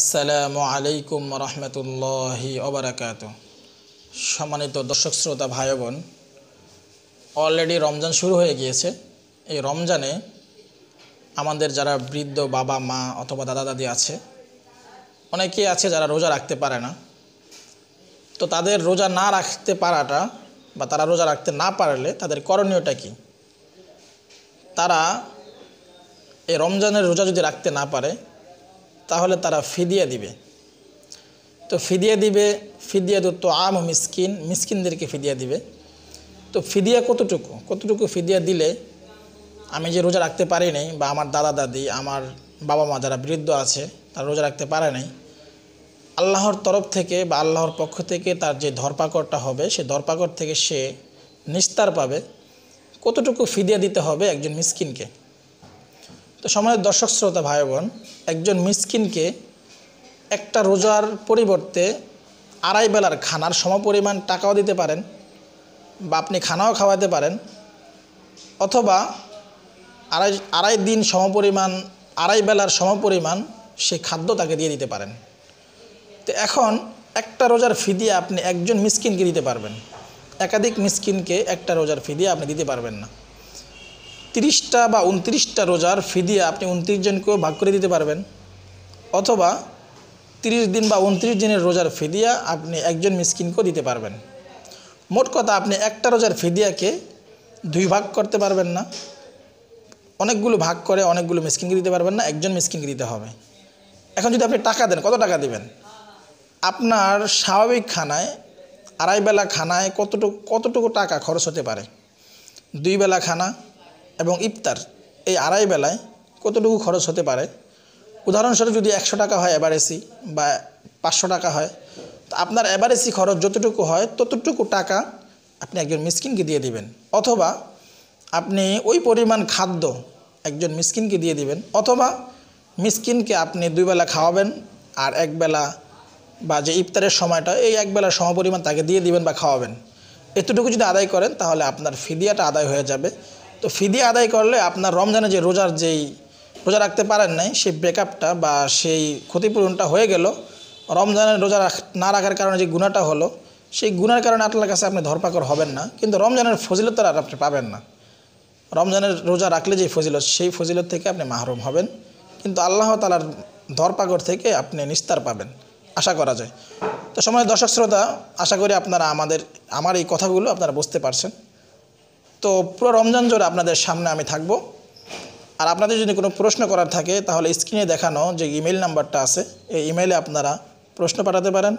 আসসালামু আলাইকুম রহমতুল্লাহি অবরাকাত সম্মানিত দর্শক শ্রোতা ভাই বোন অলরেডি রমজান শুরু হয়ে গিয়েছে এই রমজানে আমাদের যারা বৃদ্ধ বাবা মা অথবা দাদা দাদি আছে অনেকেই আছে যারা রোজা রাখতে পারে না তো তাদের রোজা না রাখতে পারাটা বা তারা রোজা রাখতে না পারলে তাদের করণীয়টা কি তারা এই রমজানের রোজা যদি রাখতে না পারে তাহলে তারা ফিদিয়া দিবে তো ফিদিয়া দিবে ফিদিয়া তো আম মিসকিন মিসকিনদেরকে ফিদিয়া দিবে তো ফিদিয়া কতটুকু কতটুকু ফিদিয়া দিলে আমি যে রোজা রাখতে পারি নাই বা আমার দাদা দাদি আমার বাবা মা যারা বৃদ্ধ আছে তারা রোজা রাখতে পারে নাই আল্লাহর তরফ থেকে বা আল্লাহর পক্ষ থেকে তার যে ধরপাকড়টা হবে সে ধরপাকড় থেকে সে নিস্তার পাবে কতটুকু ফিদিয়া দিতে হবে একজন মিসকিনকে তো সময়ের দর্শক শ্রোতা ভাই বোন একজন মিসকিনকে একটা রোজার পরিবর্তে আড়াই বেলার খানার সমপরিমাণ টাকাও দিতে পারেন বা আপনি খানাও খাওয়াতে পারেন অথবা আড়াই আড়াই দিন সমপরিমাণ আড়াই বেলার সমপরিমাণ সে খাদ্য তাকে দিয়ে দিতে পারেন তো এখন একটা রোজার ফি দিয়ে আপনি একজন মিসকিনকে দিতে পারবেন একাধিক মিসকিনকে একটা রোজার ফি দিয়ে আপনি দিতে পারবেন না তিরিশটা বা উনত্রিশটা রোজার ফিদিয়া আপনি উনত্রিশ জনকেও ভাগ করে দিতে পারবেন অথবা তিরিশ দিন বা উনত্রিশ দিনের রোজার ফিদিয়া আপনি একজন মিসকিনকেও দিতে পারবেন মোট কথা আপনি একটা রোজার ফিদিয়াকে দুই ভাগ করতে পারবেন না অনেকগুলো ভাগ করে অনেকগুলো মিসকিনকে দিতে পারবেন না একজন মিসকিনকে দিতে হবে এখন যদি আপনি টাকা দেন কত টাকা দেবেন আপনার স্বাভাবিক খানায় আড়াই বেলা খানায় কতটুকু কতটুকু টাকা খরচ হতে পারে দুই বেলা খানা এবং ইফতার এই আড়াই বেলায় কতটুকু খরচ হতে পারে উদাহরণস্বরূপ যদি একশো টাকা হয় এভারেসি বা পাঁচশো টাকা হয় তো আপনার এভারেসি খরচ যতটুকু হয় ততটুকু টাকা আপনি একজন মিসকিনকে দিয়ে দিবেন অথবা আপনি ওই পরিমাণ খাদ্য একজন মিসকিনকে দিয়ে দিবেন অথবা মিসকিনকে আপনি দুইবেলা খাওয়াবেন আর একবেলা বা যে ইফতারের সময়টা এই একবেলা সমপরিমাণ তাকে দিয়ে দিবেন বা খাওয়াবেন এতটুকু যদি আদায় করেন তাহলে আপনার ফিদিয়াটা আদায় হয়ে যাবে তো ফিদি আদায় করলে আপনার রমজানে যে রোজার যেই রোজা রাখতে পারেন নাই সেই ব্রেকআপটা বা সেই ক্ষতিপূরণটা হয়ে গেল রমজানের রোজা না রাখার কারণে যে গুণাটা হলো সেই গুণার কারণে আপনার কাছে আপনি ধরপাকড় হবেন না কিন্তু রমজানের ফজিলত আর আপনি পাবেন না রমজানের রোজা রাখলে যে ফজিলত সেই ফজিলত থেকে আপনি মাহরুম হবেন কিন্তু আল্লাহ তালার ধরপাকড় থেকে আপনি নিস্তার পাবেন আশা করা যায় তো সময় দর্শক শ্রোতা আশা করি আপনারা আমাদের আমার এই কথাগুলো আপনারা বুঝতে পারছেন তো পুরো রমজান জোরে আপনাদের সামনে আমি থাকব আর আপনাদের যদি কোনো প্রশ্ন করার থাকে তাহলে স্ক্রিনে দেখানো যে ইমেল নাম্বারটা আছে এই ইমেলে আপনারা প্রশ্ন পাঠাতে পারেন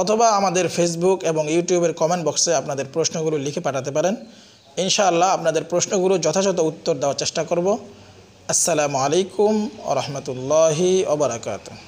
অথবা আমাদের ফেসবুক এবং ইউটিউবের কমেন্ট বক্সে আপনাদের প্রশ্নগুলো লিখে পাঠাতে পারেন ইনশাআল্লাহ আপনাদের প্রশ্নগুলো যথাযথ উত্তর দেওয়ার চেষ্টা করব আসসালামু আলাইকুম রহমতুল্লাহি ওবরাকাতু